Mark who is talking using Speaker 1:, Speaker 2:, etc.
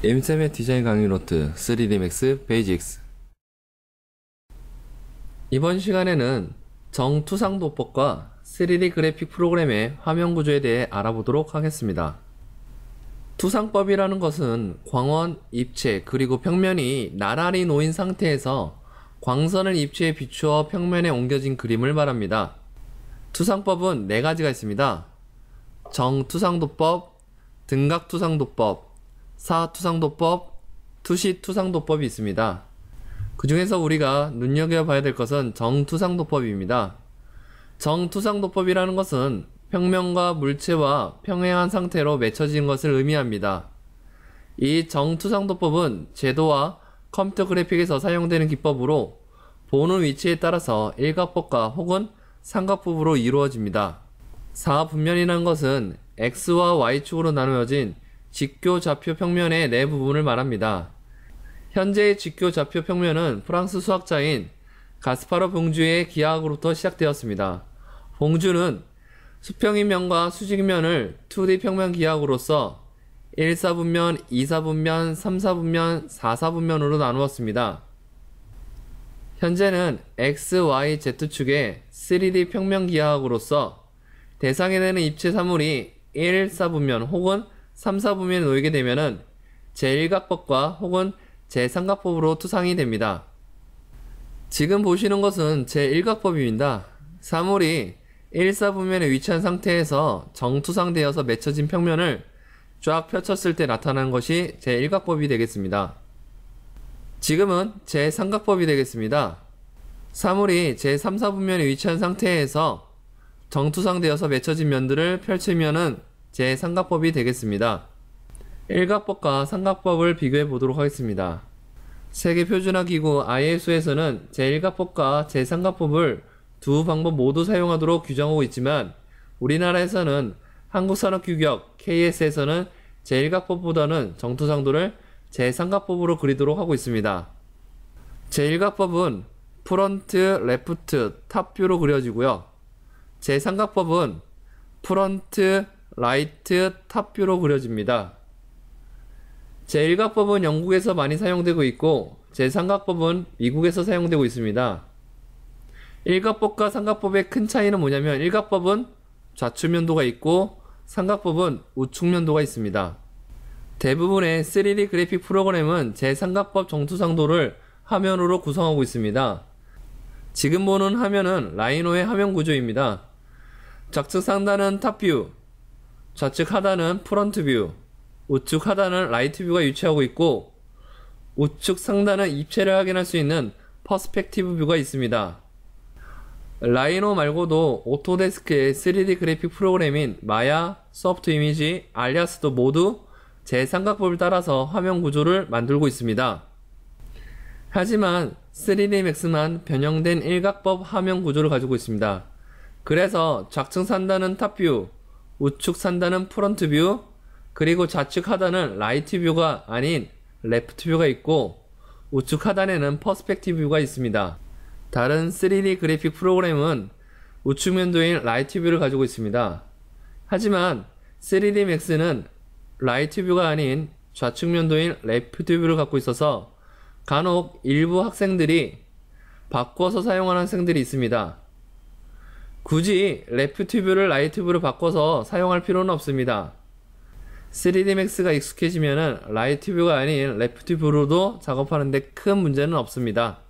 Speaker 1: 임쌤의 디자인 강의 노트 3D Max 맥스 베이직스 이번 시간에는 정투상 도법과 3D 그래픽 프로그램의 화면 구조에 대해 알아보도록 하겠습니다. 투상법이라는 것은 광원, 입체, 그리고 평면이 나란히 놓인 상태에서 광선을 입체에 비추어 평면에 옮겨진 그림을 말합니다. 투상법은 네 가지가 있습니다. 정투상도법, 등각투상도법, 사투상도법, 투시투상도법이 있습니다. 그 중에서 우리가 눈여겨봐야 될 것은 정투상도법입니다. 정투상도법이라는 것은 평면과 물체와 평행한 상태로 맺혀진 것을 의미합니다. 이 정투상도법은 제도와 컴퓨터 그래픽에서 사용되는 기법으로 보는 위치에 따라서 일각법과 혹은 삼각법으로 이루어집니다. 사분면이라는 것은 x와 y축으로 나누어진 직교 좌표 평면의 네 부분을 말합니다. 현재의 직교 좌표 평면은 프랑스 수학자인 가스파르 봉주의 기하학으로부터 시작되었습니다. 봉주는 수평인면과 수직면을 2D 평면 기하학으로서 1사분면, 2사분면, 3사분면, 4사분면으로 나누었습니다. 현재는 x, y, z축의 3D 평면 기하학으로서 대상이 되는 입체 사물이 1사분면 혹은 3, 4부면에 놓이게 되면은 제1각법과 혹은 제3각법으로 투상이 됩니다. 지금 보시는 것은 제1각법입니다. 사물이 1, 4부면에 위치한 상태에서 정투상되어서 맺혀진 평면을 쫙 펼쳤을 때나타난 것이 제1각법이 되겠습니다. 지금은 제3각법이 되겠습니다. 사물이 제3, 4분면에 위치한 상태에서 정투상되어서 맺혀진 면들을 펼치면은 제3각법이 되겠습니다. 1각법과 3각법을 비교해 보도록 하겠습니다. 세계표준화기구 ISO에서는 제1각법과 제3각법을 두 방법 모두 사용하도록 규정하고 있지만 우리나라에서는 한국산업규격 KS에서는 제1각법보다는 정토상도를 제3각법으로 그리도록 하고 있습니다. 제1각법은 프런트, 레프트, 탑뷰로 그려지고요. 제3각법은 프런트, 라이트 탑뷰로 그려집니다. 제1각법은 영국에서 많이 사용되고 있고 제3각법은 미국에서 사용되고 있습니다. 1각법과 3각법의 큰 차이는 뭐냐면 1각법은 좌측면도가 있고 3각법은 우측면도가 있습니다. 대부분의 3D 그래픽 프로그램은 제3각법 정수상도를 화면으로 구성하고 있습니다. 지금 보는 화면은 라이노의 화면 구조입니다. 좌측 상단은 탑뷰, 좌측 하단은 프론트 뷰, 우측 하단은 라이트 뷰가 위치하고 있고 우측 상단은 입체를 확인할 수 있는 퍼스펙티브 뷰가 있습니다. 라이노 말고도 오토데스크의 3D 그래픽 프로그램인 마야, 소프트 이미지, 알리아스도 모두 제 삼각법을 따라서 화면 구조를 만들고 있습니다. 하지만 3D 맥스만 변형된 일각법 화면 구조를 가지고 있습니다. 그래서 좌측 상단은 탑뷰, 우측 상단은 프론트 뷰, 그리고 좌측 하단은 라이트 뷰가 아닌 레프트 뷰가 있고 우측 하단에는 퍼스펙티브 뷰가 있습니다. 다른 3D 그래픽 프로그램은 우측 면도인 라이트 뷰를 가지고 있습니다. 하지만 3D m a x 는 라이트 뷰가 아닌 좌측 면도인 레프트 뷰를 갖고 있어서 간혹 일부 학생들이 바꿔서 사용하는 학생들이 있습니다. 굳이 레프 튜브를 라이트 브로 바꿔서 사용할 필요는 없습니다. 3D Max가 익숙해지면 라이트 튜가 아닌 레프 튜브로도 작업하는데 큰 문제는 없습니다.